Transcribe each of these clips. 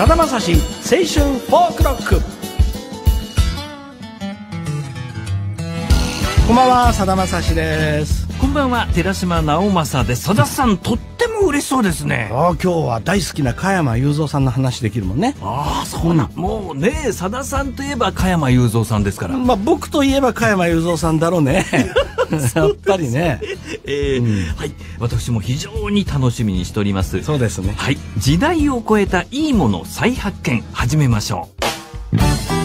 さだまさし青春フォークロックこんばんはさだまさしですんばんは寺島直政ですさださんとっても嬉しそうですねああ今日は大好きな加山雄三さんの話できるもんねああそうなん、もうね佐田さんといえば加山雄三さんですからまあ僕といえば加山雄三さんだろうね やっぱりね、えー、うん、はい私も非常に楽しみにしておりますそうですねはい時代を超えたいいもの再発見始めましょう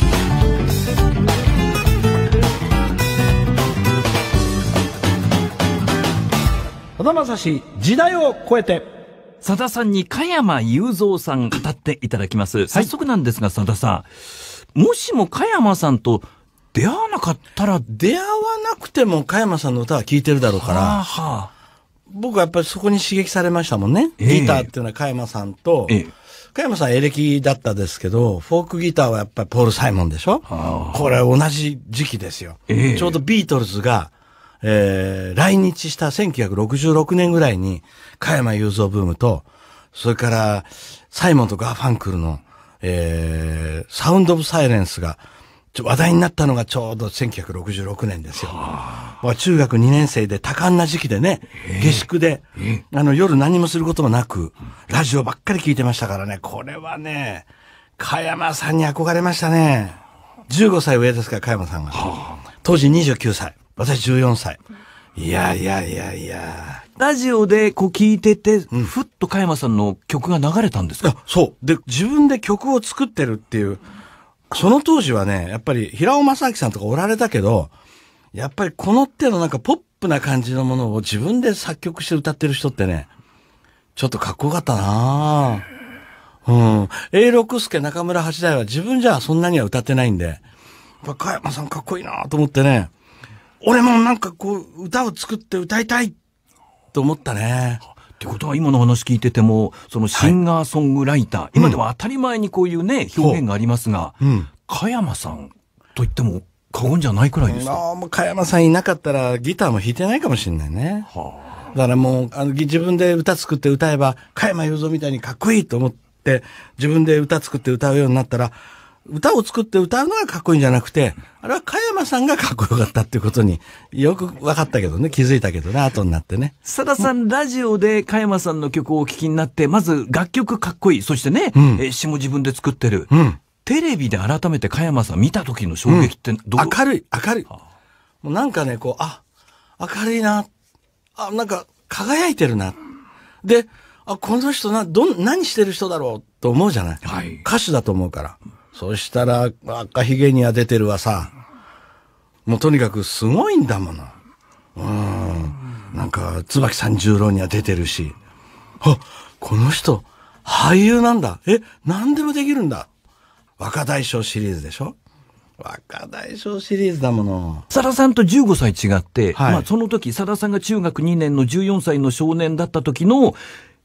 だまさし時代を超えてさださんに加山雄三さん語っていただきます。早速なんですが、さ、は、だ、さん。もしも加山さんと出会わなかったら出会わなくても加山さんの歌は聴いてるだろうから、はあはあ、僕はやっぱりそこに刺激されましたもんね。えー、ギターっていうのは加山さんと、えー、加山さんエレキだったですけど、フォークギターはやっぱりポール・サイモンでしょ、これ同じ時期ですよ、えー、ちょうどビートルズがえー、来日した1966年ぐらいに、加山雄三ブームと、それから、サイモンとガーファンクルの、えー、サウンド・オブ・サイレンスが、話題になったのがちょうど1966年ですよ。まあ、中学2年生で多感な時期でね、えー、下宿で、えー、あの、夜何もすることもなく、ラジオばっかり聞いてましたからね、これはね、加山さんに憧れましたね。15歳上ですから、加山さんが。当時29歳。私14歳。いやいやいやいや。ラジオでこう聞いてて、うん、ふっと加山さんの曲が流れたんですかそう。で、自分で曲を作ってるっていう。その当時はね、やっぱり平尾正明さんとかおられたけど、やっぱりこの手のなんかポップな感じのものを自分で作曲して歌ってる人ってね、ちょっとかっこよかったなうん。永六輔中村八大は自分じゃそんなには歌ってないんで、やっぱ加山さんかっこいいなと思ってね、俺もなんかこう、歌を作って歌いたいと思ったね。ってことは今の話聞いてても、そのシンガーソングライター、はい、今では当たり前にこういうね、うん、表現がありますが、うん、加山さんと言っても過言じゃないくらいですか、う加山さんいなかったらギターも弾いてないかもしれないね。はあ、だからもうあの、自分で歌作って歌えば、加山雄三みたいにかっこいいと思って、自分で歌作って歌うようになったら、歌を作って歌うのがかっこいいんじゃなくて、あれは加山さんがかっこよかったっていうことによく分かったけどね、気づいたけどね、後になってね。さださん、ラジオで加山さんの曲をお聴きになって、まず楽曲かっこいい、そしてね、うん、え詩も自分で作ってる。うん、テレビで改めて加山さん見た時の衝撃ってどう、うん、明るい、明るい。もうなんかね、こう、あ、明るいな。あ、なんか輝いてるな。で、あ、この人な、どん、何してる人だろうと思うじゃない、はい、歌手だと思うから。そしたら、赤ひげには出てるわさ。もうとにかくすごいんだもの。うん。なんか、椿三十郎には出てるし。あ、この人、俳優なんだ。え、何でもできるんだ。若大将シリーズでしょ若大将シリーズだもの。さださんと15歳違って、はい、まあその時、さださんが中学2年の14歳の少年だった時の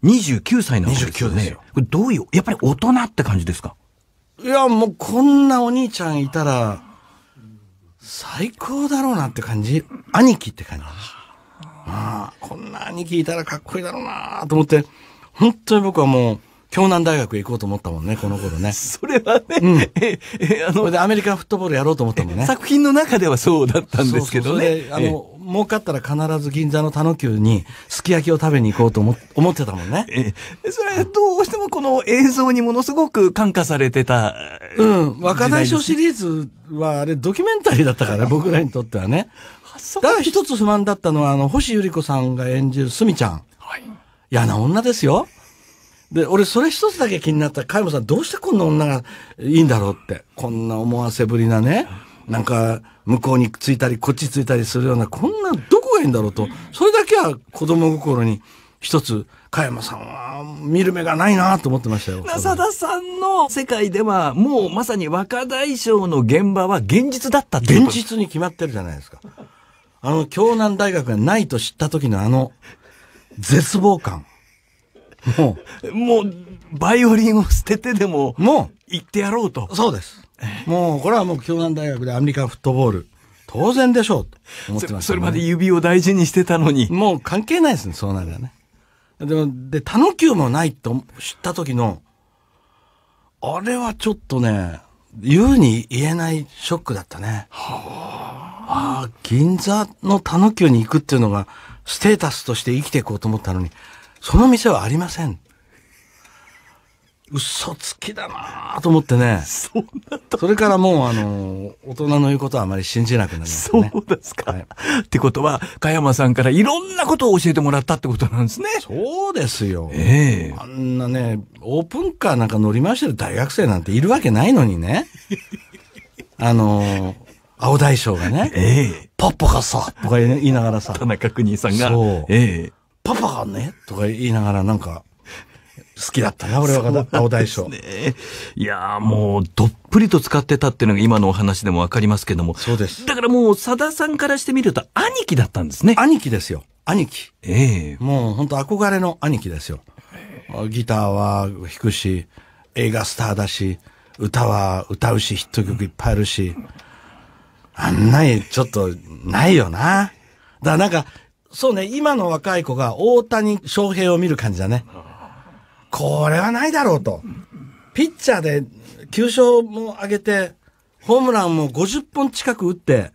29歳なんですよね。29ですよ。これどういう、やっぱり大人って感じですかいや、もうこんなお兄ちゃんいたら、最高だろうなって感じ。兄貴って感じ。ああ、こんな兄貴いたらかっこいいだろうなと思って、本当に僕はもう、京南大学行こうと思ったもんね、この頃ね。それはね、うん、え、え、あの、アメリカンフットボールやろうと思ったもんね。作品の中ではそうだったんですけどね。そうそうそあの、儲かったら必ず銀座のたのきゅうにすき焼きを食べに行こうと思思ってたもんね。え、それはどうしてもこの映像にものすごく感化されてた、うん。若大将シリーズはあれドキュメンタリーだったから、僕らにとってはね。だから一つ不満だったのは、あの、星百合子さんが演じるすみちゃん。はい。嫌な女ですよ。で、俺それ一つだけ気になった。加山さんどうしてこんな女がいいんだろうって。こんな思わせぶりなね。なんか向こうについたりこっちついたりするようなこんなどこがいいんだろうとそれだけは子供心に一つ加山さんは見る目がないなと思ってましたよ。さ田さんの世界ではもうまさに若大将の現場は現実だったっ現実に決まってるじゃないですか。あの、京南大学がないと知った時のあの、絶望感。もう、もう、バイオリンを捨ててでも、もう、行ってやろうと。そうです。もうこれはもう京南大学でアメリカンフットボール。当然でしょうと思ってました、ね、それまで指を大事にしてたのに。もう関係ないですね、そうなるね。でも、で、他の球もないと知った時の、あれはちょっとね、言うに言えないショックだったね。はあ、あ銀座の田野球に行くっていうのが、ステータスとして生きていこうと思ったのに、その店はありません。嘘つきだなと思ってね。そんなとそれからもう、あの、大人の言うことはあまり信じなくなりましたね。そうですか。はい、ってことは、加山さんからいろんなことを教えてもらったってことなんですね。そうですよ。ええー、あんなね、オープンカーなんか乗り回してる大学生なんているわけないのにね。あの、青大将がね。ええー、パパがさ、とか言いながらさ。田中邦さんが。そう。ええー、パパがね、とか言いながらなんか、好きだったな、俺は青大将。ね、いやもう、どっぷりと使ってたっていうのが今のお話でもわかりますけども。そうです。だからもう、さださんからしてみると、兄貴だったんですね。兄貴ですよ。兄貴。ええー、もう、本当憧れの兄貴ですよ。ギターは弾くし、映画スターだし、歌は歌うし、ヒット曲いっぱいあるし、あんなにちょっとないよな。だからなんか、そうね、今の若い子が大谷翔平を見る感じだね。これはないだろうと。ピッチャーで9勝も上げて、ホームランも50本近く打って、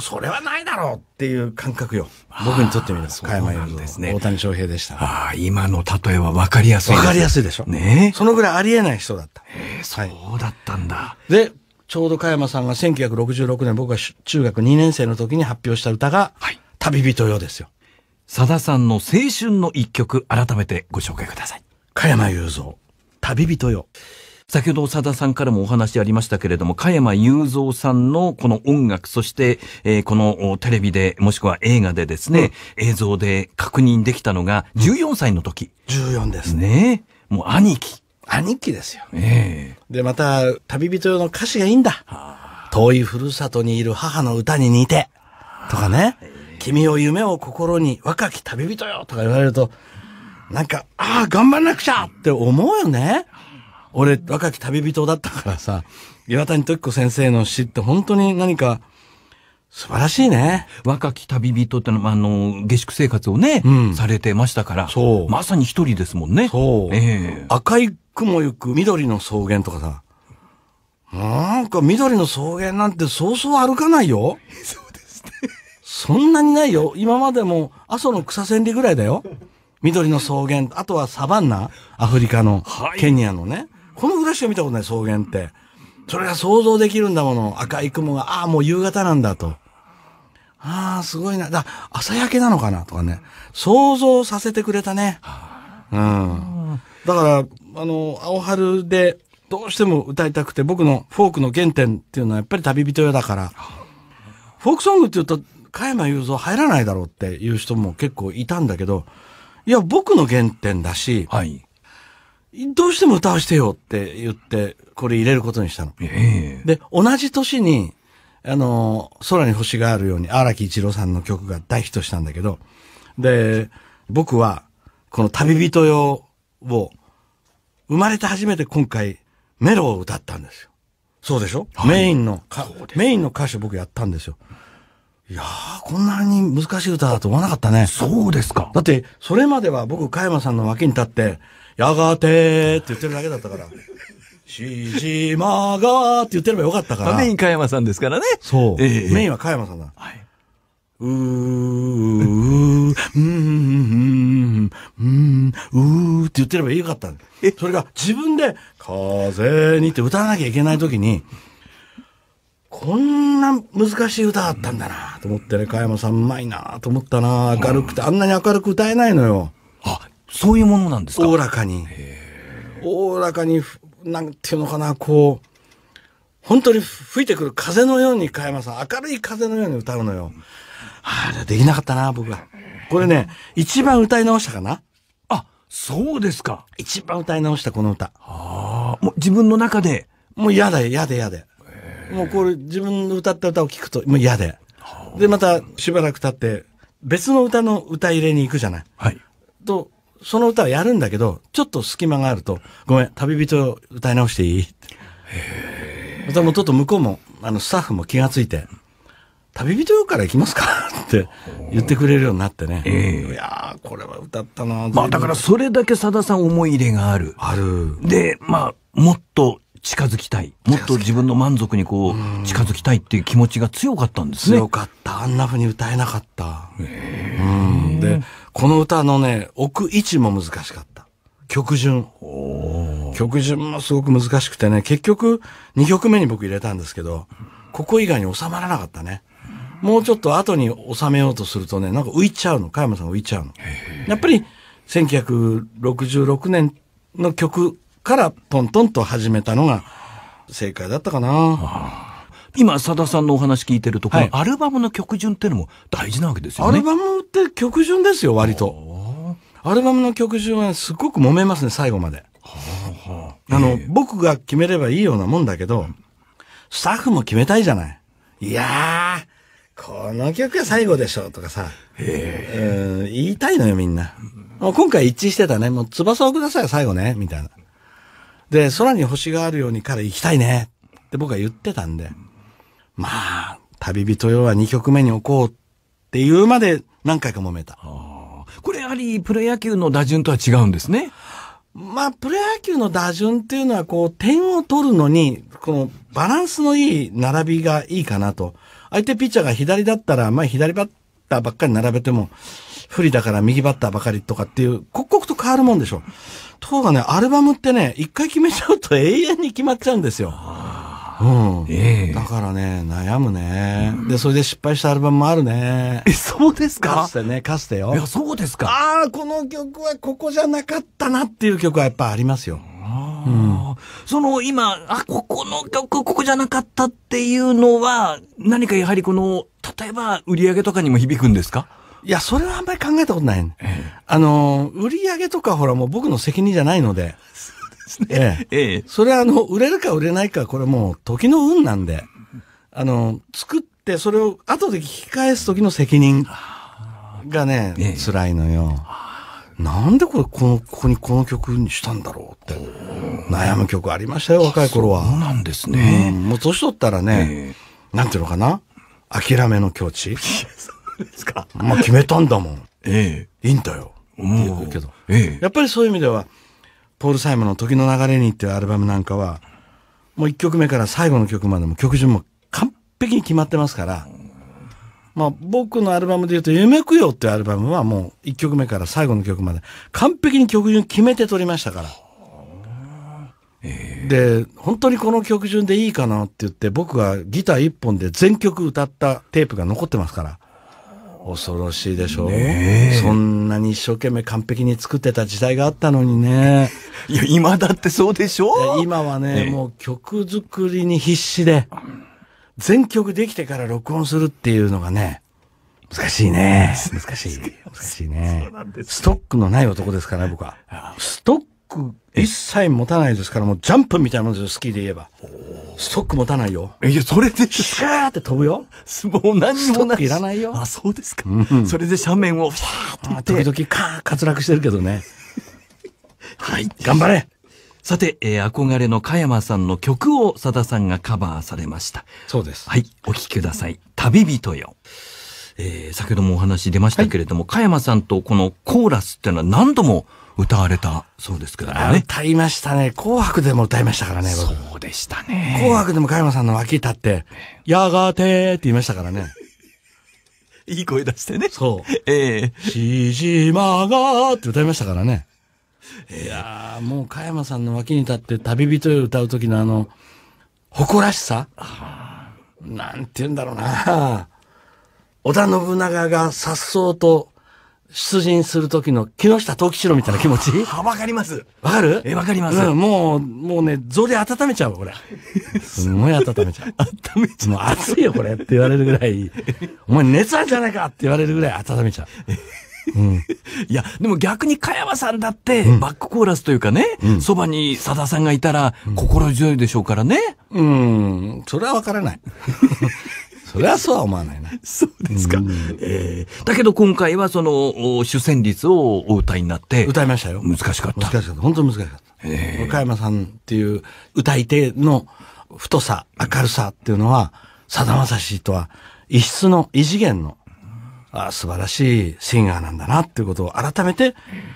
それはないだろうっていう感覚よ。僕にとってみます。加山雄ですね。大谷翔平でした。ああ、今の例えは分かりやすい分かりやすいでしょ。ねそのぐらいありえない人だった。へえ、そうだったんだ。はい、で、ちょうど加山さんが1966年、僕が中学2年生の時に発表した歌が、はい、旅人よですよ。さださんの青春の一曲、改めてご紹介ください。加山雄三、旅人よ。先ほどさ田さんからもお話ありましたけれども、加山雄三さんのこの音楽、そして、えー、このテレビで、もしくは映画でですね、うん、映像で確認できたのが14歳の時。14ですね。ねもう兄貴。兄貴ですよ。ええー、で、また、旅人用の歌詞がいいんだ。遠いふるさとにいる母の歌に似て。とかね。君を夢を心に若き旅人よとか言われると、なんか、ああ、頑張んなくちゃって思うよね。俺、若き旅人だったからさ、岩谷時子先生の詩って本当に何か、素晴らしいね。若き旅人ってのは、あの、下宿生活をね、うん、されてましたから、そう。まさに一人ですもんね。そう。ええー、赤い雲行く緑の草原とかさ、なんか緑の草原なんてそうそう歩かないよ。そうですね。そんなにないよ。今までも、阿蘇の草千里ぐらいだよ。緑の草原、あとはサバンナ、アフリカの、はい、ケニアのね。このぐらいしか見たことない草原って。それが想像できるんだもの。赤い雲が、ああ、もう夕方なんだと。ああ、すごいな。だ、朝焼けなのかなとかね。想像させてくれたね。うん。だから、あの、青春でどうしても歌いたくて、僕のフォークの原点っていうのはやっぱり旅人よだから、フォークソングって言うと、加山雄三入らないだろうっていう人も結構いたんだけど、いや、僕の原点だし、はい、どうしても歌わしてよって言って、これ入れることにしたの。えー、で、同じ年に、あの、空に星があるように、荒木一郎さんの曲が大ヒットしたんだけど、で、僕は、この旅人用を、生まれて初めて今回、メロを歌ったんですよ。そうでしょ、はい、メインの、メインの歌手僕やったんですよ。いやー、こんなに難しい歌だと思わなかったね。そうですか。だって、それまでは僕、加山さんの脇に立って、やがてって言ってるだけだったから。しじまがって言ってればよかったから。メイン加山さんですからね。そう。えメインは加山さんだ。はい。うー、うー、うん、うん、うーって言ってればよかった。えそれが自分で、風にって歌わなきゃいけないときに、こんな難しい歌だったんだなと思ってね、加山さんうまいなと思ったな明るくて、あんなに明るく歌えないのよ。あ、そういうものなんですかおおらかに。おおらかに、なんていうのかな、こう、本当に吹いてくる風のように加山さん、明るい風のように歌うのよ。ああ、できなかったな僕は。これね、一番歌い直したかな。あ、そうですか。一番歌い直した、この歌。ああ、もう自分の中で。もう嫌だ、嫌で嫌で。もうこれ自分の歌った歌を聞くと、もう嫌で。で、またしばらく経って、別の歌の歌入れに行くじゃない。はい。と、その歌はやるんだけど、ちょっと隙間があると、ごめん、旅人歌い直していいへまたもうちょっと向こうも、あの、スタッフも気がついて、旅人から行きますか って言ってくれるようになってね。えー、いやー、これは歌ったなまあだからそれだけさださん思い入れがある。ある。で、まあ、もっと近づきたい。もっと自分の満足にこう、近づきたいっていう気持ちが強かったんですね。強かった。あんな風に歌えなかった。で、この歌のね、置く位置も難しかった。曲順。曲順もすごく難しくてね、結局、2曲目に僕入れたんですけど、ここ以外に収まらなかったね。もうちょっと後に収めようとするとね、なんか浮いちゃうの。加山さん浮いちゃうの。やっぱり、1966年の曲からトントンと始めたのが正解だったかな。今、さださんのお話聞いてると、このアルバムの曲順っていうのも大事なわけですよね。アルバムって曲順ですよ、割と。アルバムの曲順はすごく揉めますね、最後まで。あ、の、僕が決めればいいようなもんだけど、スタッフも決めたいじゃない。いやー、この曲が最後でしょ、とかさ、え言いたいのよ、みんな。今回一致してたね。もう翼をください、最後ね、みたいな。で、空に星があるように彼行きたいねって僕は言ってたんで、まあ、旅人よは2曲目に置こうっていうまで何回か揉めた。これやはりプロ野球の打順とは違うんですね。まあ、プロ野球の打順っていうのは、こう、点を取るのに、このバランスのいい並びがいいかなと。相手ピッチャーが左だったら、まあ、左バッターばっかり並べても、不利だから右バッターばかりとかっていう、刻々と変わるもんでしょ。う。ところがね、アルバムってね、一回決めちゃうと永遠に決まっちゃうんですよ。うん、えー、だからね、悩むね、うん、で、それで失敗したアルバムもあるね。え、そうですかかつてね、かつてよ。いや、そうですか。ああ、この曲はここじゃなかったなっていう曲はやっぱありますよ。うん、その今、あ、ここの曲、ここじゃなかったっていうのは、何かやはりこの、例えば売り上げとかにも響くんですかいや、それはあんまり考えたことない、ね、ええ、あの、売り上げとかほらもう僕の責任じゃないので。そうですね。ええ。ええ、それはあの、売れるか売れないか、これもう時の運なんで。あの、作ってそれを後で聞き返す時の責任がね、辛いのよ。なんでこれこのここにこの曲にしたんだろうって悩む曲ありましたよ若い頃はそうなんですね、うん、もう年取ったらね、なんていうのかな諦めの境地そうですかまあ決めたんだもんええいいんだよ思うけど、ええ。やっぱりそういう意味ではポール・サイモンの「時の流れに」っていうアルバムなんかはもう一曲目から最後の曲までも曲順も完璧に決まってますから、まあ、僕のアルバムで言うと、夢供養ってアルバムはもう1曲目から最後の曲まで完璧に曲順決めて撮りましたから。えで、本当にこの曲順でいいかなって言って、僕がギター1本で全曲歌ったテープが残ってますから。恐ろしいでしょう、ね、そんなに一生懸命完璧に作ってた時代があったのにね。いや、今だってそうでしょ今はね、ねもう曲作りに必死で。全曲できてから録音するっていうのがね、難しいね。難しい。難しいね。そうなんでストックのない男ですからね、僕は。ストック一切持たないですから、もうジャンプみたいなもんですよ、スキーで言えば。ストック持たないよ。いや、それで。シャーって飛ぶよ。もう何にもない。いらないよ。あ、そうですか。うん、それで斜面をシャーって。時々カー滑落してるけどね。はい。頑張れさて、えー、憧れの加山さんの曲をさださんがカバーされました。そうです。はい、お聴きください。旅人よ。えー、先ほどもお話出ましたけれども、はい、加山さんとこのコーラスっていうのは何度も歌われたそうですけどね。歌いましたね。紅白でも歌いましたからね、そうでしたね。紅白でも加山さんの脇立って、やがてって言いましたからね。いい声出してね。そう。ええー。しじまがって歌いましたからね。いやもう加山さんの脇に立って旅人を歌う時のあの、誇らしさなんて言うんだろうな。織田信長が颯爽と出陣する時の木下藤吉郎みたいな気持ちわかります。わかるえ、わかります。うん、もう、もうね、ゾで温めちゃうわ、これ。すごい温めちゃう。温めちもう熱いよ、これって言われるぐらい、お前熱あんじゃないかって言われるぐらい温めちゃう。うん、いや、でも逆に加山さんだって、バックコーラスというかね、そ、ば、にさださんがいたら、心強いでしょうからね。うん、それはわからない。そりゃそうは思わないな。そうですか。ええだけど今回はその、主旋律をお歌いになって。歌いましたよ。難しかった。難しかった。本当難しかった。ええ。岡山さんっていう歌い手の太さ、明るさっていうのは、さだまさしとは異質の、異次元のああ素晴らしいシンガーなんだなっていうことを改めて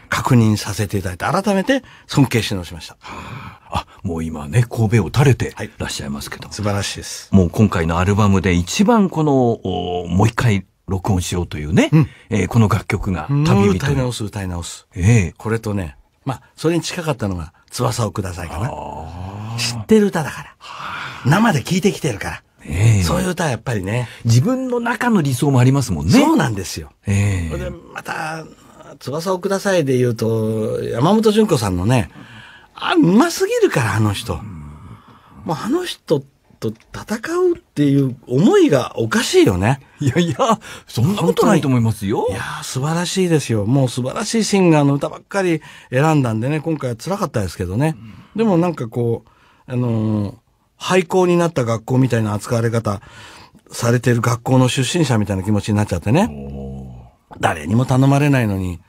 確認させていただいて、改めて尊敬し直しました。あ、もう今ね、神戸を垂れてらっしゃいますけど、はい、素晴らしいです。もう今回のアルバムで一番この、もう一回録音しようというね、うん、えー、この楽曲が旅人。歌い直す、歌い直す。ええー、これとね、まあ、それに近かったのが、翼をくださいかな。知ってる歌だから。生で聴いてきてるから。えー、そういう歌はやっぱりね。自分の中の理想もありますもんね。そうなんですよ。えー。で、また、翼をくださいで言うと、山本淳子さんのね、あ、うますぎるから、あの人。もうあの人と戦うっていう思いがおかしいよね。いやいや、そんなことないと思いますよ。いや、素晴らしいですよ。もう素晴らしいシンガーの歌ばっかり選んだんでね、今回は辛かったですけどね。でもなんかこう、あのー廃校になった学校みたいな扱われ方されてる学校の出身者みたいな気持ちになっちゃってね。誰にも頼まれないのに、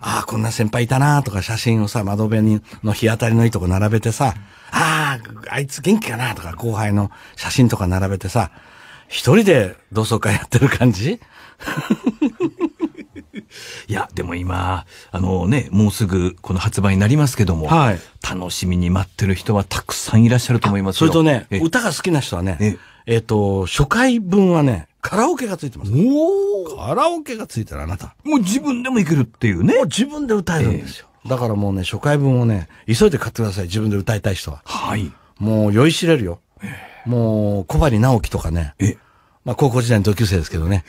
ああ、こんな先輩いたなとか写真をさ、窓辺にの日当たりのいいとこ並べてさ、ああ、あいつ元気かなとか後輩の写真とか並べてさ、一人で同窓会やってる感じいや、でも今、あのね、もうすぐこの発売になりますけども、はい、楽しみに待ってる人はたくさんいらっしゃると思いますよ。それとね、歌が好きな人はね、えっ、と、初回分はね、カラオケがついてます。おカラオケがついたらあなた。もう自分でもいけるっていうね。もう自分で歌えるんですよ。えー、だからもうね、初回分をね、急いで買ってください。自分で歌いたい人は。はい。もう酔いしれるよ。えー、もう、小針直樹とかね。えまあ高校時代の同級生ですけどね。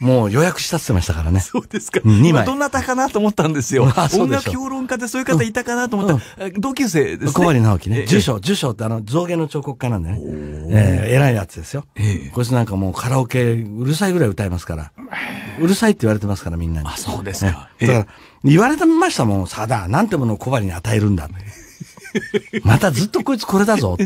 もう予約したってましたからね。そうですか。2枚。どなたかなと思ったんですよ。音楽評論家でそういう方いたかなと思った同級生ですね。小針直樹ね。受賞、受賞ってあの、造形の彫刻家なんでね。え偉いやつですよ。こいつなんかもうカラオケ、うるさいぐらい歌いますから。うるさいって言われてますから、みんなに。あ、そうですか。だから、言われてましたもん、さだ、なんてものを小針に与えるんだ。またずっとこいつこれだぞ。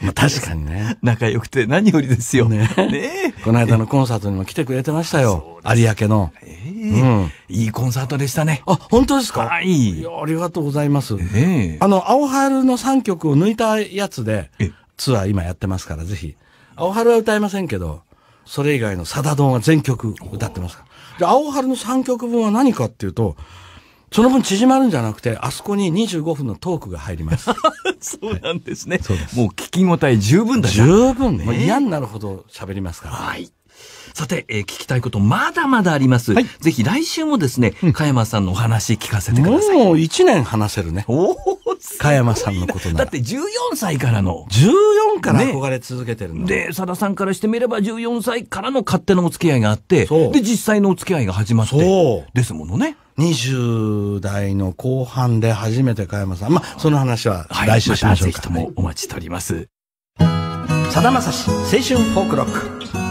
まあ、確かにね。仲良くて何よりですよ。ねねこの間のコンサートにも来てくれてましたよ。有明の、えー、うん。いいコンサートでしたね。あ、本当ですかはい。いありがとうございます。えー、あの、青春の3曲を抜いたやつで、ツアー今やってますから、ぜひ。青春は歌いませんけど、それ以外のサダドンは全曲歌ってますから。じゃ青春の3曲分は何かっていうと、その分縮まるんじゃなくて、あそこに25分のトークが入ります。そうなんですね、はい、そうです。もう聞き応え十分だ十分ね。嫌になるほど喋りますから。はい。さて、えー、聞きたいことまだまだあります。はい、ぜひ来週もですね、うん、加山さんのお話聞かせてください。もう1年話せるね。おお。加山さんのことだって14歳からの。14から憧れ続けてるの。で、さださんからしてみれば14歳からの勝手なお付き合いがあって、で、実際のお付き合いが始まって。ですものね。20代の後半で初めて加山さん、まあ、その話は来週しましょうか。はい、またぜひともお待ちとります。さだまさし、青春フォークロック。